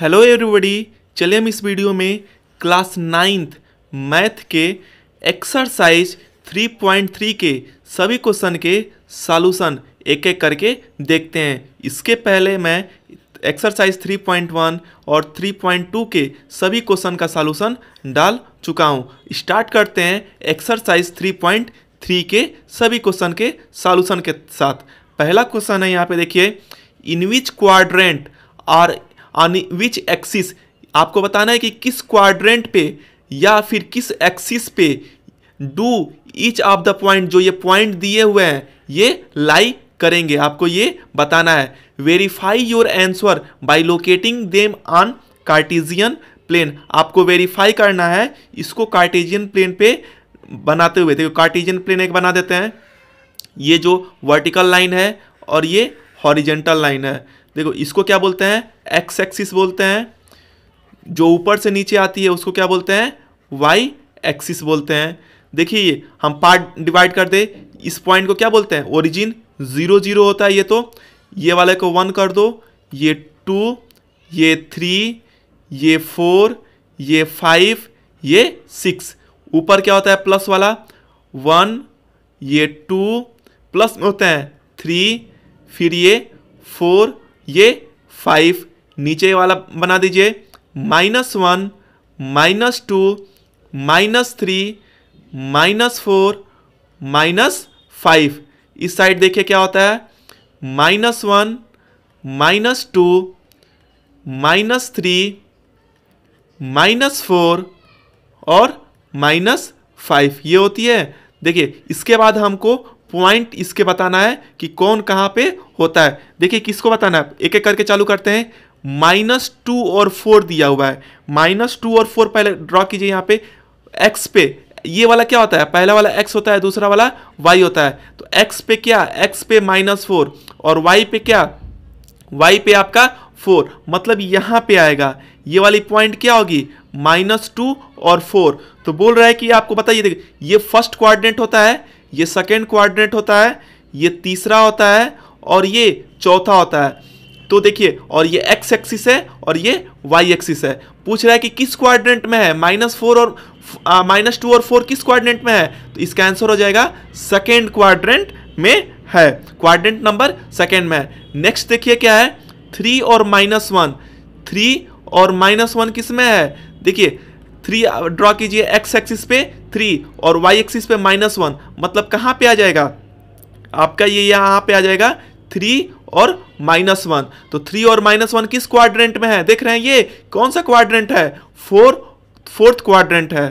hello everybody चलिए हम इस वीडियो में क्लास नाइन्थ मैथ के एक्सरसाइज 3.3 के सभी क्वेश्चन के सॉल्यूशन एक एक करके देखते हैं इसके पहले मैं एक्सरसाइज 3.1 और 3.2 के सभी क्वेश्चन का सॉल्यूशन डाल चुका हूँ स्टार्ट करते हैं एक्सरसाइज 3.3 के सभी क्वेश्चन के सॉल्यूशन के साथ पहला क्वेश्चन है यहाँ पे देखिए in which quadrant are on which axis आपको बताना है कि किस क्वाड्रेंट पे या फिर किस एक्सिस पे do each of the point जो ये पॉइंट दिए हुए हैं ये लाई करेंगे आपको ये बताना है verify your answer by locating them on Cartesian plane आपको वेरीफाई करना है इसको कार्टेशियन प्लेन पे बनाते हुए देखो कार्टेशियन प्लेन एक बना देते हैं ये जो वर्टिकल लाइन है और ये हॉरिजेंटल लाइन है देखो इसको क्या बोलते हैं एक्स एक्सिस बोलते हैं जो ऊपर से नीचे आती है उसको क्या बोलते हैं वाई एक्सिस बोलते हैं देखिए हम पार्ट डिवाइड कर दे इस पॉइंट को क्या बोलते हैं ओरिजिन ज़ीरो ज़ीरो होता है ये तो ये वाले को वन कर दो ये टू ये थ्री ये फोर ये फाइव ये सिक्स ऊपर क्या होता है प्लस वाला वन ये टू प्लस में होते हैं थ्री फिर ये फोर ये फाइव नीचे वाला बना दीजिए minus one minus two minus three minus four minus five इस साइड देखिए क्या होता है minus one minus two minus three minus four और माइनस फाइव ये होती है देखिए इसके बाद हमको पॉइंट इसके बताना है कि कौन कहाँ पे होता है देखिए किसको बताना है एक एक करके चालू करते हैं माइनस टू और फोर दिया हुआ है माइनस टू और फोर पहले ड्रॉ कीजिए यहाँ पे एक्स पे ये वाला क्या होता है पहला वाला एक्स होता है दूसरा वाला वाई होता है तो एक्स पे क्या एक्स पे माइनस फोर और वाई पे क्या वाई पे आपका फोर मतलब यहाँ पे आएगा ये वाली पॉइंट क्या होगी माइनस टू और फोर तो बोल रहा है कि आपको बताइए देखिए ये फर्स्ट क्वाड्रेंट होता है ये सेकेंड कोऑर्डिनेट होता है ये तीसरा होता है और ये चौथा होता है तो देखिए और ये एक्स एक्सिस है और ये वाई एक्सिस है पूछ रहा है कि किस क्वाड्रेंट में है माइनस फोर और माइनस टू और फोर किस क्वाड्रेंट में है तो इसका आंसर हो जाएगा सेकेंड क्वाड्रेंट में है क्वाड्रेंट नंबर सेकेंड में है नेक्स्ट देखिए क्या है थ्री और माइनस वन थ्री और माइनस वन किस में है देखिए थ्री ड्रॉ uh, कीजिए एक्स एक्सिस पे थ्री और वाई एक्सिस पे माइनस वन मतलब कहाँ पे आ जाएगा आपका ये यहाँ पे आ जाएगा थ्री और माइनस वन तो थ्री और माइनस वन किस क्वाड्रेंट में है देख रहे हैं ये कौन सा क्वाड्रेंट है फोर फोर्थ क्वाड्रेंट है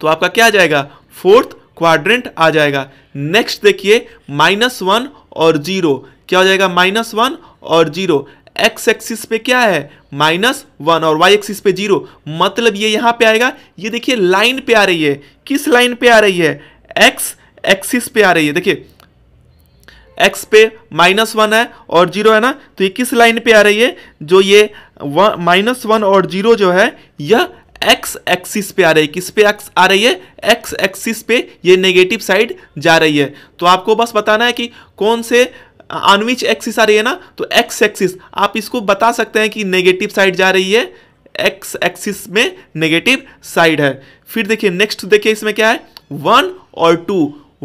तो आपका क्या आ जाएगा फोर्थ क्वाड्रेंट आ जाएगा नेक्स्ट देखिए माइनस वन और जीरो क्या हो जाएगा माइनस वन और जीरो एक्स एक्सिस पे क्या है माइनस वन और वाई एक्सिस पे जीरो मतलब ये यहाँ पे आएगा ये देखिए लाइन पे आ रही है किस लाइन पे आ रही है एक्स एक्सिस पे आ रही है देखिए एक्स पे माइनस वन है और जीरो है ना तो ये किस लाइन पे आ रही है जो ये माइनस वन और जीरो जो है यह एक्स एक्सिस पे आ रही है किस पे एक्स आ रही है एक्स एक्सिस पे ये नेगेटिव साइड जा रही है तो आपको बस बताना है कि कौन से ऑन विच एक्सिस आ रही है ना तो एक्स एक्सिस आप इसको बता सकते हैं कि नेगेटिव साइड जा रही है एक्स एक्सिस में नेगेटिव साइड है फिर देखिए नेक्स्ट देखिए इसमें क्या है वन और टू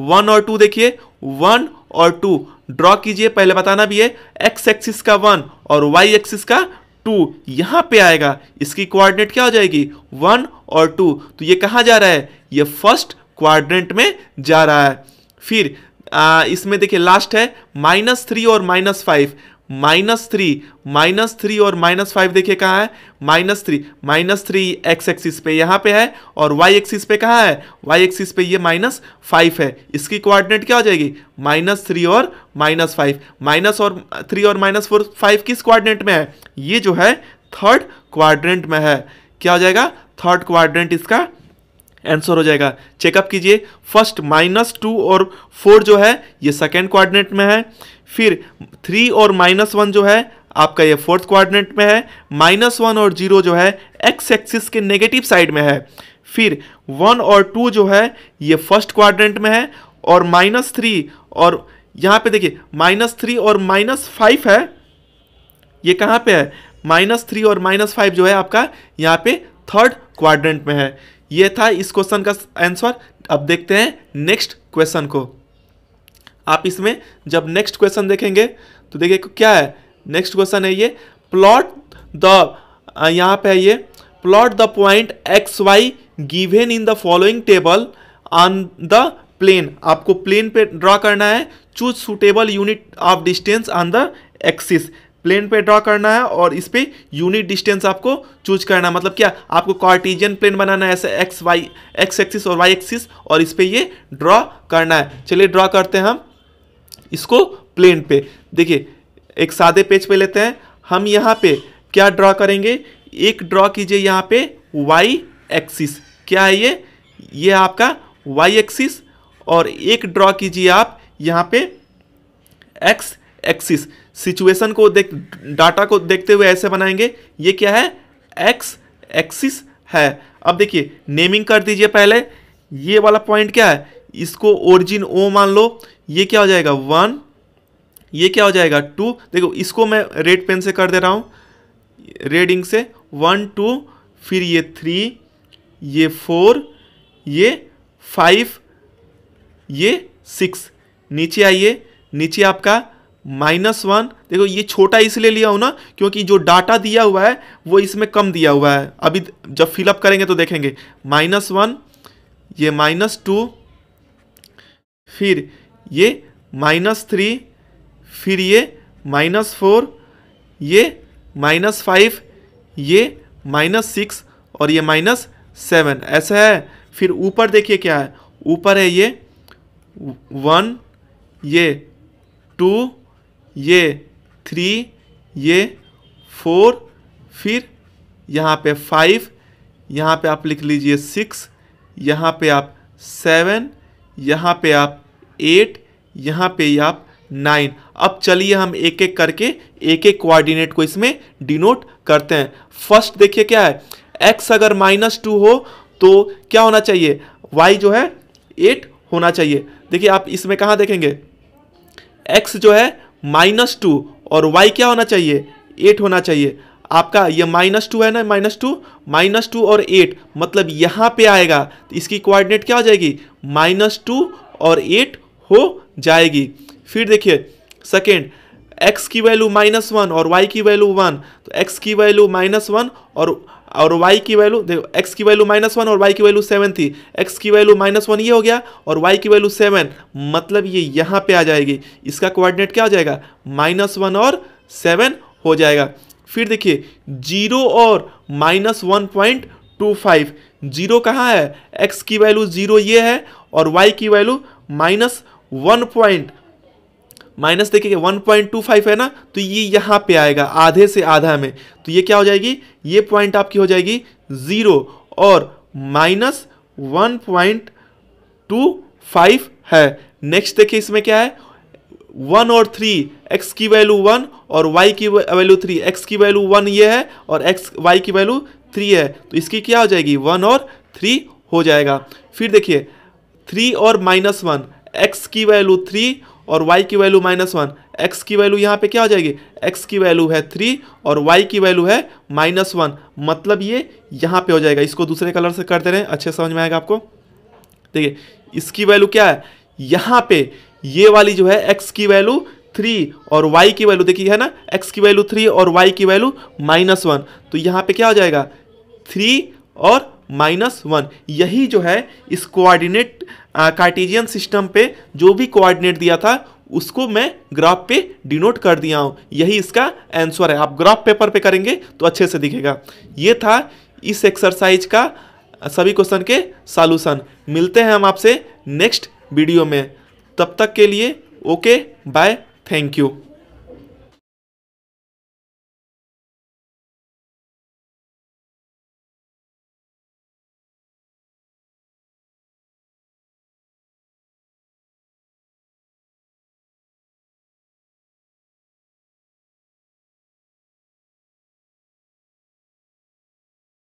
वन और टू देखिए वन और टू ड्रॉ कीजिए पहले बताना भी है एक्स एक्सिस का वन और वाई एक्सिस का टू यहां पे आएगा इसकी कोऑर्डिनेट क्या हो जाएगी वन और टू तो ये कहां जा रहा है ये फर्स्ट क्वाड्रेंट में जा रहा है फिर इसमें देखिए लास्ट है माइनस थ्री और minus five minus three minus three और माइनस फाइव देखिए कहाँ है minus three minus three X axis पे यहाँ पे है और वाई एक्सिस पे कहाँ है वाई एक्सिस पे ये माइनस फाइव है इसकी कोऑर्डिनेट क्या हो जाएगी माइनस थ्री और माइनस फाइव माइनस और थ्री और माइनस फोर फाइव किस कोऑर्डिनेट में है ये जो है थर्ड क्वाड्रेंट में है क्या हो जाएगा थर्ड क्वाड्रेंट इसका आंसर हो जाएगा चेकअप कीजिए फर्स्ट माइनस टू और फोर जो है ये सेकेंड क्वारनेट में है फिर थ्री और माइनस वन जो है आपका ये फोर्थ कोऑर्डिनेट में है माइनस वन और जीरो जो है एक्स एक्सिस के नेगेटिव साइड में है फिर वन और टू जो है ये फर्स्ट क्वाड्रेंट में है और माइनस थ्री और यहाँ पे देखिए माइनस थ्री और माइनस फाइव है ये कहाँ पे है माइनस थ्री और माइनस फाइव जो है आपका यहाँ पे थर्ड क्वाड्रेंट में है ये था इस क्वेश्चन का आंसर अब देखते हैं नेक्स्ट क्वेश्चन को आप इसमें जब नेक्स्ट क्वेश्चन देखेंगे तो देखिए क्या है नेक्स्ट क्वेश्चन है ये प्लॉट द यहाँ पे है ये plot the point X Y given in the following table on the plane आपको प्लेन पे ड्रॉ करना है choose suitable unit of distance on the axis plane पे ड्रॉ करना है और इस पर यूनिट डिस्टेंस आपको चूज करना है मतलब क्या आपको कार्टिजियन प्लेन बनाना है ऐसे एक्स वाई एक्स एक्सिस और वाई एक्सिस और इस पर ये ड्रॉ करना है चलिए ड्रॉ करते हैं हम इसको प्लेन पे देखिए एक सादे पेज पे लेते हैं हम यहाँ पे क्या ड्रॉ करेंगे एक ड्रॉ कीजिए यहाँ पे वाई एक्सिस क्या है ये ये आपका वाई एक्सिस और एक ड्रॉ कीजिए आप यहाँ पे एक्स एक्सिस सिचुएशन को देख डाटा को देखते हुए ऐसे बनाएंगे ये क्या है एक्स एक्सिस है अब देखिए नेमिंग कर दीजिए पहले ये वाला पॉइंट क्या है इसको ओरिजिन ओ मान लो ये क्या हो जाएगा वन ये क्या हो जाएगा टू देखो इसको मैं रेड पेन से कर दे रहा हूँ रेडिंग से वन टू फिर ये थ्री ये फोर ये फाइव ये सिक्स नीचे आइए नीचे आपका माइनस वन देखो ये छोटा इसलिए लिया हो ना क्योंकि जो डाटा दिया हुआ है वो इसमें कम दिया हुआ है अभी जब फिलअप करेंगे तो देखेंगे माइनस वन ये माइनस टू फिर ये माइनस थ्री फिर ये माइनस फोर ये माइनस फाइव ये माइनस सिक्स और ये माइनस सेवन ऐसा है फिर ऊपर देखिए क्या है ऊपर है ये वन ये टू ये थ्री ये फोर फिर यहाँ पे फाइव यहाँ पे आप लिख लीजिए सिक्स यहाँ पे आप सेवन यहाँ पे आप एट यहाँ पे आप नाइन अब चलिए हम एक एक करके एक एक कोऑर्डिनेट को इसमें डिनोट करते हैं फर्स्ट देखिए क्या है एक्स अगर माइनस टू हो तो क्या होना चाहिए वाई जो है एट होना चाहिए देखिए आप इसमें कहाँ देखेंगे एक्स जो है माइनस टू और वाई क्या होना चाहिए एट होना चाहिए आपका ये माइनस टू है ना माइनस टू माइनस टू और एट मतलब यहाँ पे आएगा तो इसकी कोऑर्डिनेट क्या हो जाएगी माइनस टू और एट हो जाएगी फिर देखिए सेकेंड एक्स की वैल्यू माइनस वन और वाई की वैल्यू वन तो एक्स की वैल्यू माइनस वन और और y की वैल्यू देखो x की वैल्यू माइनस वन और y की वैल्यू सेवन थी x की वैल्यू माइनस वन ये हो गया और y की वैल्यू सेवन मतलब ये यहाँ पे आ जाएगी इसका कोऑर्डिनेट क्या हो जाएगा माइनस वन और सेवन हो जाएगा फिर देखिए जीरो और minus one point two five zero कहाँ है x की वैल्यू जीरो ये है और y की value minus one point minus देखिए वन पॉइंट टू फाइव है ना तो ये यहाँ पे आएगा आधे से आधा में तो ये क्या हो जाएगी ये पॉइंट आपकी हो जाएगी ज़ीरो और minus one point two five है नेक्स्ट देखिए इसमें क्या है वन और थ्री एक्स की वैल्यू वन और वाई की वैल्यू थ्री एक्स की वैल्यू वन ये है और एक्स वाई की वैल्यू थ्री है तो इसकी क्या हो जाएगी वन और थ्री हो जाएगा फिर देखिए थ्री और माइनस वन एक्स की वैल्यू थ्री और y की वैल्यू माइनस वन एक्स की वैल्यू यहाँ पे क्या हो जाएगी x की वैल्यू है थ्री और y की वैल्यू है माइनस वन मतलब ये यहाँ पे हो जाएगा इसको दूसरे कलर से करते रहें अच्छे समझ में आएगा आपको देखिए इसकी वैल्यू क्या है यहाँ पे ये वाली जो है एक्स की वैल्यू थ्री और वाई की वैल्यू देखिए है ना एक्स की वैल्यू थ्री और वाई की वैल्यू माइनस वन तो यहाँ पे क्या हो जाएगा थ्री और माइनस वन यही जो है इस कोऑर्डिनेट कार्टेजियन सिस्टम पे जो भी कोऑर्डिनेट दिया था उसको मैं ग्राफ पे डिनोट कर दिया हूँ यही इसका आंसर है आप ग्राफ पेपर पे करेंगे तो अच्छे से दिखेगा ये था इस एक्सरसाइज का सभी क्वेश्चन के सॉल्यूशन मिलते हैं हम आपसे नेक्स्ट वीडियो में तब तक के लिए ओके बाय थैंक यू